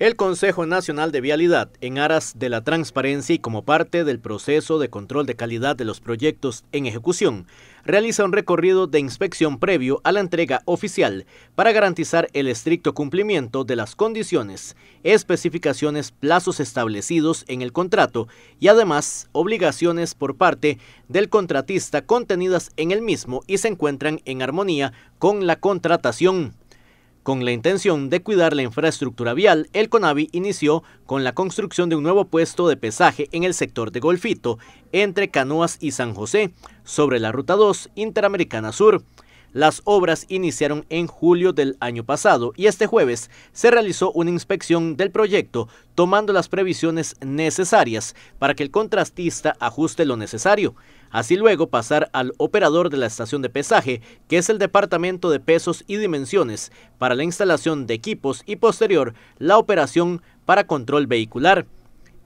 El Consejo Nacional de Vialidad, en aras de la transparencia y como parte del proceso de control de calidad de los proyectos en ejecución, realiza un recorrido de inspección previo a la entrega oficial para garantizar el estricto cumplimiento de las condiciones, especificaciones, plazos establecidos en el contrato y además obligaciones por parte del contratista contenidas en el mismo y se encuentran en armonía con la contratación con la intención de cuidar la infraestructura vial, el CONAVI inició con la construcción de un nuevo puesto de pesaje en el sector de Golfito, entre Canoas y San José, sobre la Ruta 2 Interamericana Sur. Las obras iniciaron en julio del año pasado y este jueves se realizó una inspección del proyecto tomando las previsiones necesarias para que el contrastista ajuste lo necesario, así luego pasar al operador de la estación de pesaje, que es el departamento de pesos y dimensiones, para la instalación de equipos y posterior la operación para control vehicular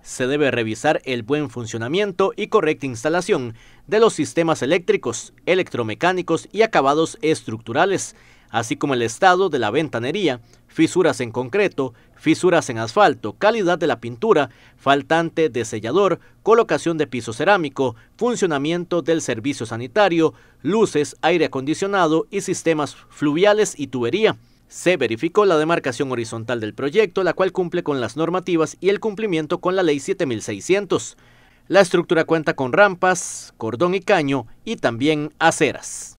se debe revisar el buen funcionamiento y correcta instalación de los sistemas eléctricos, electromecánicos y acabados estructurales, así como el estado de la ventanería, fisuras en concreto, fisuras en asfalto, calidad de la pintura, faltante de sellador, colocación de piso cerámico, funcionamiento del servicio sanitario, luces, aire acondicionado y sistemas fluviales y tubería. Se verificó la demarcación horizontal del proyecto, la cual cumple con las normativas y el cumplimiento con la Ley 7600. La estructura cuenta con rampas, cordón y caño y también aceras.